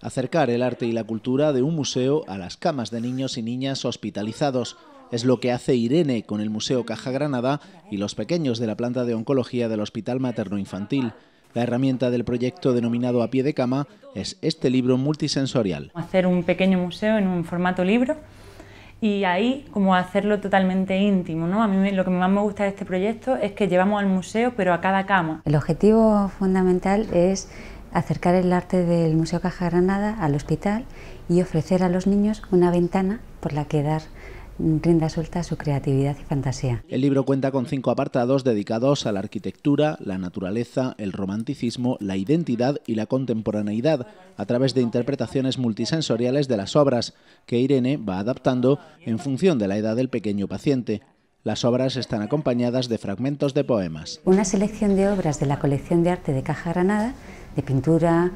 Acercar el arte y la cultura de un museo a las camas de niños y niñas hospitalizados es lo que hace Irene con el Museo Caja Granada y los pequeños de la planta de oncología del Hospital Materno Infantil. La herramienta del proyecto denominado A Pie de Cama es este libro multisensorial. Hacer un pequeño museo en un formato libro y ahí como hacerlo totalmente íntimo. ¿no? A mí lo que más me gusta de este proyecto es que llevamos al museo pero a cada cama. El objetivo fundamental es acercar el arte del Museo Caja Granada al hospital y ofrecer a los niños una ventana por la que dar rienda suelta a su creatividad y fantasía. El libro cuenta con cinco apartados dedicados a la arquitectura, la naturaleza, el romanticismo, la identidad y la contemporaneidad, a través de interpretaciones multisensoriales de las obras, que Irene va adaptando en función de la edad del pequeño paciente. Las obras están acompañadas de fragmentos de poemas. Una selección de obras de la colección de arte de Caja Granada de pintura,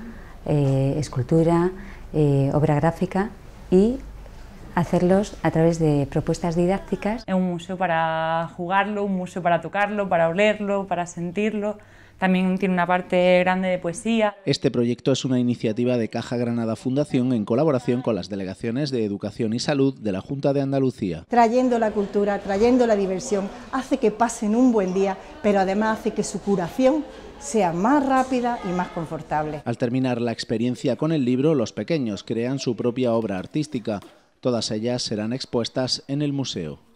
eh, escultura, eh, obra gráfica y hacerlos a través de propuestas didácticas. Un museo para jugarlo, un museo para tocarlo, para olerlo, para sentirlo. También tiene una parte grande de poesía. Este proyecto es una iniciativa de Caja Granada Fundación en colaboración con las delegaciones de Educación y Salud de la Junta de Andalucía. Trayendo la cultura, trayendo la diversión, hace que pasen un buen día, pero además hace que su curación sea más rápida y más confortable. Al terminar la experiencia con el libro, los pequeños crean su propia obra artística. Todas ellas serán expuestas en el museo.